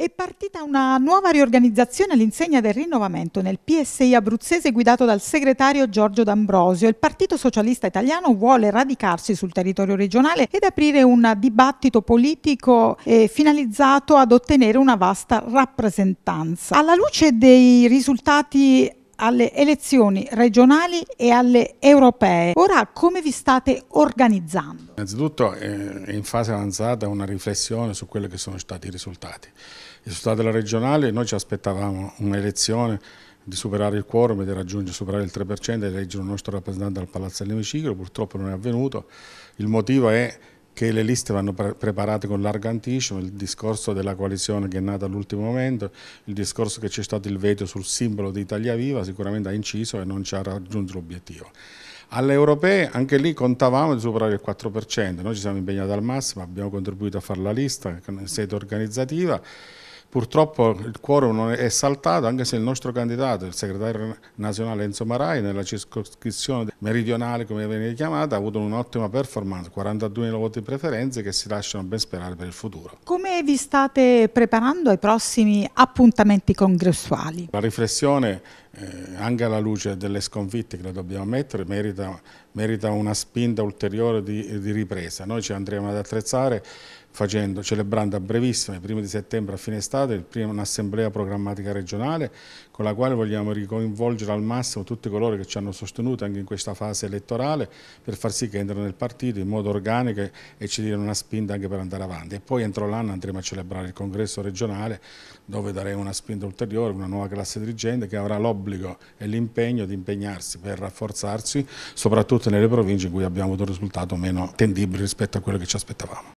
È partita una nuova riorganizzazione all'insegna del rinnovamento nel PSI abruzzese guidato dal segretario Giorgio D'Ambrosio. Il Partito Socialista Italiano vuole radicarsi sul territorio regionale ed aprire un dibattito politico eh, finalizzato ad ottenere una vasta rappresentanza. Alla luce dei risultati alle elezioni regionali e alle europee. Ora come vi state organizzando? Innanzitutto eh, è in fase avanzata una riflessione su quelli che sono stati i risultati. I risultati della regionale, noi ci aspettavamo un'elezione di superare il quorum e di raggiungere, superare il 3% e eleggere il nostro rappresentante al Palazzo dell'Emiciclo, purtroppo non è avvenuto. Il motivo è che le liste vanno pre preparate con largo anticipo, il discorso della coalizione che è nata all'ultimo momento, il discorso che c'è stato il veto sul simbolo di Italia Viva sicuramente ha inciso e non ci ha raggiunto l'obiettivo. Alle europee anche lì contavamo di superare il 4%, noi ci siamo impegnati al massimo, abbiamo contribuito a fare la lista in sede organizzativa, Purtroppo il quorum non è saltato anche se il nostro candidato, il segretario nazionale Enzo Marai, nella circoscrizione meridionale come viene chiamata, ha avuto un'ottima performance, 42.000 voti preferenze che si lasciano ben sperare per il futuro. Come vi state preparando ai prossimi appuntamenti congressuali? La riflessione eh, anche alla luce delle sconfitte che lo dobbiamo mettere, merita, merita una spinta ulteriore di, di, ripresa. Noi ci andremo ad attrezzare facendo, celebrando a brevissimo, il primo di settembre a fine estate, un'assemblea programmatica regionale con la quale vogliamo ricoinvolgere al massimo tutti coloro che ci hanno sostenuto anche in questa fase elettorale per far sì che entrino nel partito in modo organico e ci diano una spinta anche per andare avanti. E poi entro l'anno andremo a celebrare il congresso regionale dove daremo una spinta ulteriore, una nuova classe dirigente che avrà l'obbligo l'obbligo e l'impegno di impegnarsi per rafforzarsi, soprattutto nelle province in cui abbiamo avuto un risultato meno tendibile rispetto a quello che ci aspettavamo.